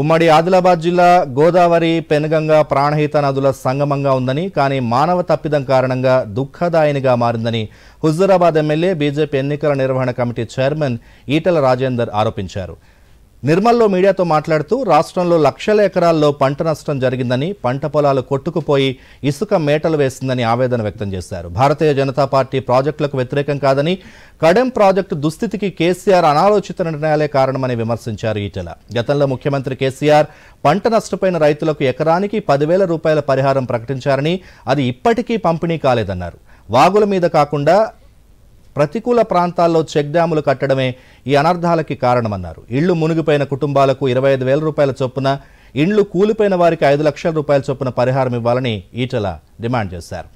ఉమ్మడి ఆదిలాబాద్ జిల్లా గోదావరి పెనుగంగ ప్రాణహిత నదుల సంగమంగా ఉందని కానీ మానవ తప్పిదం కారణంగా దుఃఖదాయనిగా మారిందని హుజూరాబాద్ ఎమ్మెల్యే బీజేపీ ఎన్నికల నిర్వహణ కమిటీ చైర్మన్ ఈటల రాజేందర్ ఆరోపించారు నిర్మల్లో మీడియాతో మాట్లాడుతూ రాష్ట్రంలో లక్షల ఎకరాల్లో పంట నష్టం జరిగిందని పంట పొలాలు కొట్టుకుపోయి ఇసుక మేటలు వేసిందని ఆవేదన వ్యక్తం చేశారు భారతీయ జనతా పార్టీ ప్రాజెక్టులకు వ్యతిరేకం కాదని కడెం ప్రాజెక్టు దుస్థితికి కేసీఆర్ అనాలోచిత నిర్ణయాలే కారణమని విమర్శించారు ఈటెల గతంలో ముఖ్యమంత్రి కేసీఆర్ పంట నష్టపోయిన రైతులకు ఎకరానికి పదివేల రూపాయల పరిహారం ప్రకటించారని అది ఇప్పటికీ పంపిణీ కాలేదన్నారు వాగుల మీద కాకుండా ప్రతికూల ప్రాంతాల్లో చెక్ డ్యాములు కట్టడమే ఈ అనర్ధాలకి కారణమన్నారు ఇళ్లు మునిగిపోయిన కుటుంబాలకు ఇరవై ఐదు వేల రూపాయల చొప్పున ఇండ్లు కూలిపోయిన వారికి ఐదు లక్షల రూపాయల చొప్పున పరిహారం ఇవ్వాలని ఈటల డిమాండ్ చేశారు